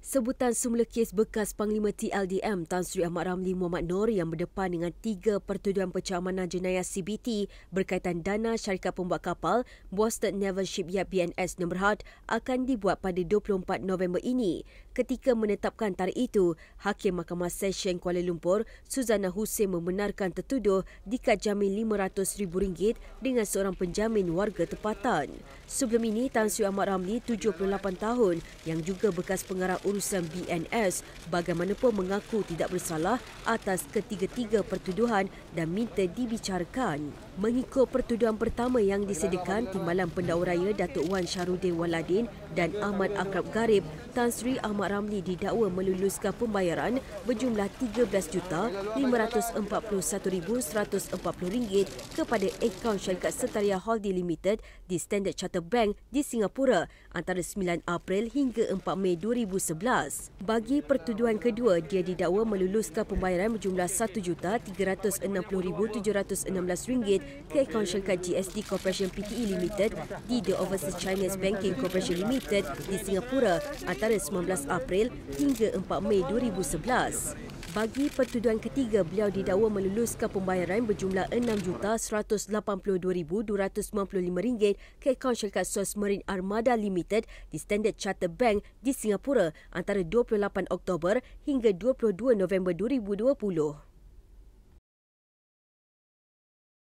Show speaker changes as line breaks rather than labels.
Sebutan semula kes bekas Panglima TLDM Tan Sri Ahmad Ramli Muhammad Nor yang berdepan dengan tiga pertuduhan pencamanan jenayah CBT berkaitan dana syarikat pembuat kapal Boston Naval Shipyard BNS No. Hart akan dibuat pada 24 November ini. Ketika menetapkan tarikh itu, Hakim Mahkamah Session Kuala Lumpur, Suzana Hussein membenarkan tertuduh dikat jamin RM500,000 dengan seorang penjamin warga tempatan. Sebelum ini, Tan Sri Ahmad Ramli, 78 tahun, yang juga bekas pengarah Urusan BNS bagaimanapun mengaku tidak bersalah atas ketiga-tiga pertuduhan dan minta dibicarakan. Mengikut pertuduhan pertama yang disediakan Timbalan Pendakwa Raya Datuk Wan Syarudin Waladin dan Ahmad Akrab Garib, Tan Sri Ahmad Ramli didakwa meluluskan pembayaran berjumlah RM13,541,140 kepada akaun syarikat Setaria Holding Limited di Standard Chartered Bank di Singapura antara 9 April hingga 4 Mei 2011. Bagi pertuduhan kedua, dia didakwa meluluskan pembayaran berjumlah RM1,360,716 Cash Council Card GSD Corporation PTE Limited di The Overseas Chinese Banking Corporation Limited di Singapura antara 19 April hingga 4 Mei 2011. Bagi pertuduhan ketiga, beliau didakwa meluluskan pembayaran berjumlah RM6,182,295 ke akaun syarikat Sos Marine Armada Limited di Standard Charter Bank di Singapura antara 28 Oktober hingga 22 November 2020.